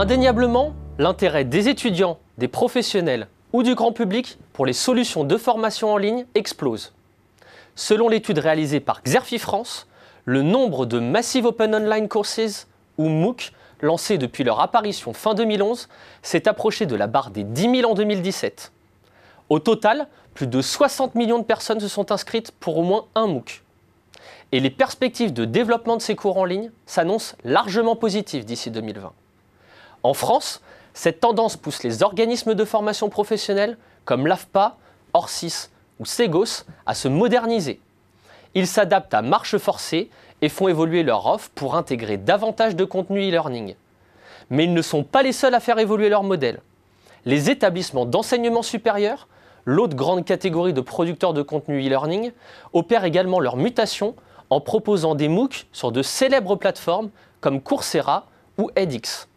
indéniablement l'intérêt des étudiants, des professionnels ou du grand public pour les solutions de formation en ligne explose. Selon l'étude réalisée par Xerfi France, le nombre de Massive Open Online Courses ou MOOC lancés depuis leur apparition fin 2011 s'est approché de la barre des 10 000 en 2017. Au total, plus de 60 millions de personnes se sont inscrites pour au moins un MOOC. Et les perspectives de développement de ces cours en ligne s'annoncent largement positives d'ici 2020. En France, cette tendance pousse les organismes de formation professionnelle, comme l'AFPA, Orsis ou Segos, à se moderniser. Ils s'adaptent à marche forcée et font évoluer leur offre pour intégrer davantage de contenu e-learning. Mais ils ne sont pas les seuls à faire évoluer leur modèle. Les établissements d'enseignement supérieur, l'autre grande catégorie de producteurs de contenu e-learning, opèrent également leur mutation en proposant des MOOC sur de célèbres plateformes comme Coursera ou edX.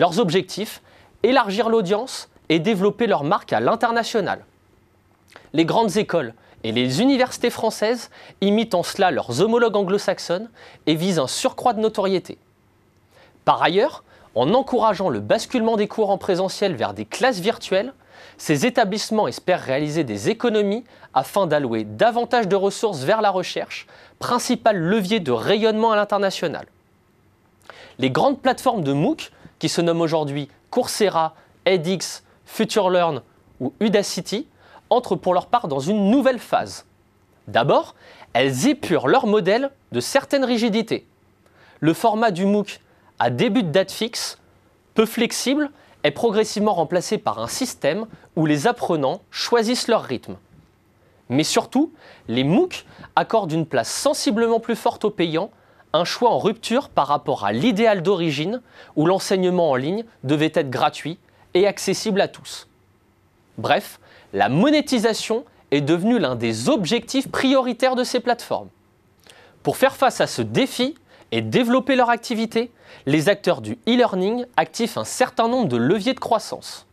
Leurs objectifs Élargir l'audience et développer leur marque à l'international. Les grandes écoles et les universités françaises imitent en cela leurs homologues anglo-saxonnes et visent un surcroît de notoriété. Par ailleurs, en encourageant le basculement des cours en présentiel vers des classes virtuelles, ces établissements espèrent réaliser des économies afin d'allouer davantage de ressources vers la recherche, principal levier de rayonnement à l'international. Les grandes plateformes de MOOC qui se nomment aujourd'hui Coursera, edX, FutureLearn ou Udacity, entrent pour leur part dans une nouvelle phase. D'abord, elles épurent leur modèle de certaines rigidités. Le format du MOOC à début de date fixe, peu flexible, est progressivement remplacé par un système où les apprenants choisissent leur rythme. Mais surtout, les MOOC accordent une place sensiblement plus forte aux payants un choix en rupture par rapport à l'idéal d'origine où l'enseignement en ligne devait être gratuit et accessible à tous. Bref, la monétisation est devenue l'un des objectifs prioritaires de ces plateformes. Pour faire face à ce défi et développer leur activité, les acteurs du e-learning activent un certain nombre de leviers de croissance.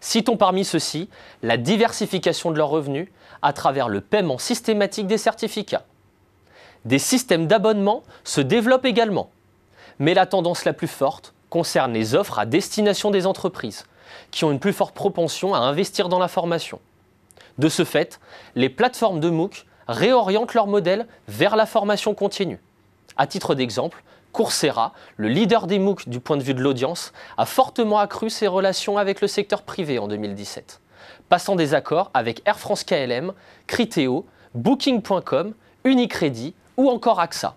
Citons parmi ceux-ci la diversification de leurs revenus à travers le paiement systématique des certificats, des systèmes d'abonnement se développent également. Mais la tendance la plus forte concerne les offres à destination des entreprises, qui ont une plus forte propension à investir dans la formation. De ce fait, les plateformes de MOOC réorientent leur modèle vers la formation continue. À titre d'exemple, Coursera, le leader des MOOC du point de vue de l'audience, a fortement accru ses relations avec le secteur privé en 2017, passant des accords avec Air France KLM, Criteo, Booking.com, Unicredit, ou encore AXA.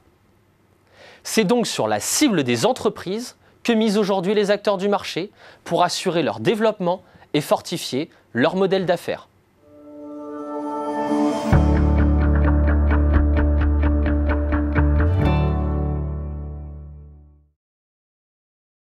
C'est donc sur la cible des entreprises que misent aujourd'hui les acteurs du marché pour assurer leur développement et fortifier leur modèle d'affaires.